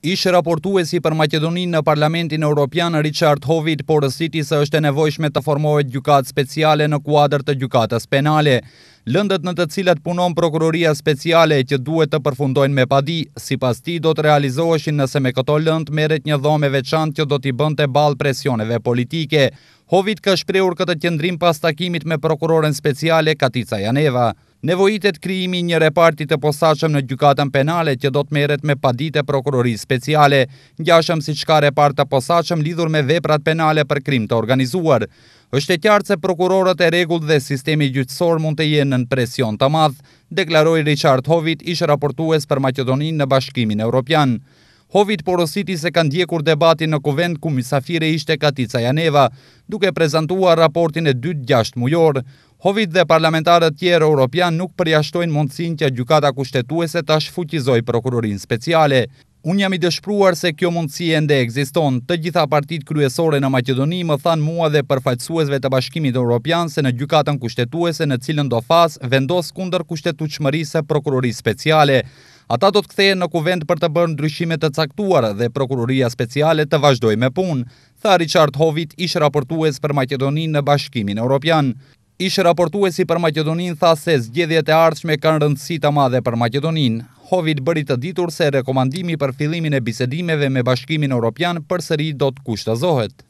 Ishë raportuesi si për Macedonin në Parlamentin Europian Richard Hovit, por rësiti se është e nevojshme të formohet gjukatë speciale në kuadrë të gjukatës penale. Lëndët në të cilat punon prokuroria speciale që duhet të përfundojnë me padi, si pas ti do të realizoheshin nëse me këto lëndë meret një dhome veçant që do t'i bënd të balë presioneve politike. Hovit ka shprehur këtë tjendrim pas takimit me prokuroren speciale Katica Janeva. Nevojitet krijimi një reparti të posaçëm në gjykatën penale që do të merret me paditë prokurorisë speciale, njashëm si repart reparta posaçëm lidhur me veprat penale për krim të organizuar. Është e qartë se prokurorët e rregullt dhe sistemi gjyqësor mund të jenë në presion të madh, deklaroi Richard Hovit, ish raportues për Maqedoninë në Bashkimin Evropian. Hovit porositi se kanë djekur debati në kuvend ku misafire ishte Katica Janeva, duke prezentua raportin e 2-6 mujor. Hovit dhe parlamentarët tjerë europian nuk përjashtojnë mundësin që gjukata kushtetuese tash fuqizoj prokurorin speciale. Unë jam i dëshpruar se kjo mundësi e ndë egziston. Të gjitha partit kryesore në Macedoni më than mua dhe përfaqësuesve të bashkimit Europian se në gjukatën kushtetuese në cilën do fas vendos kunder kushtetu qëmërisë e speciale. Ata do të kthehen në kuvent për të bërë ndryshime të caktuara dhe prokuroria speciale të vazhdoi me punë, tha Richard Hovit, ish raportues për Maqedoninë në Bashkimin Evropian. Ish raportuesi për Maqedoninë tha se zgjedhjet e ardhshme kanë rëndësi të madhe për Maqedoninë. Hovit bëri të ditur se rekomandimi për fillimin e bisedimeve me Bashkimin Evropian përsëri do të kushtozohet.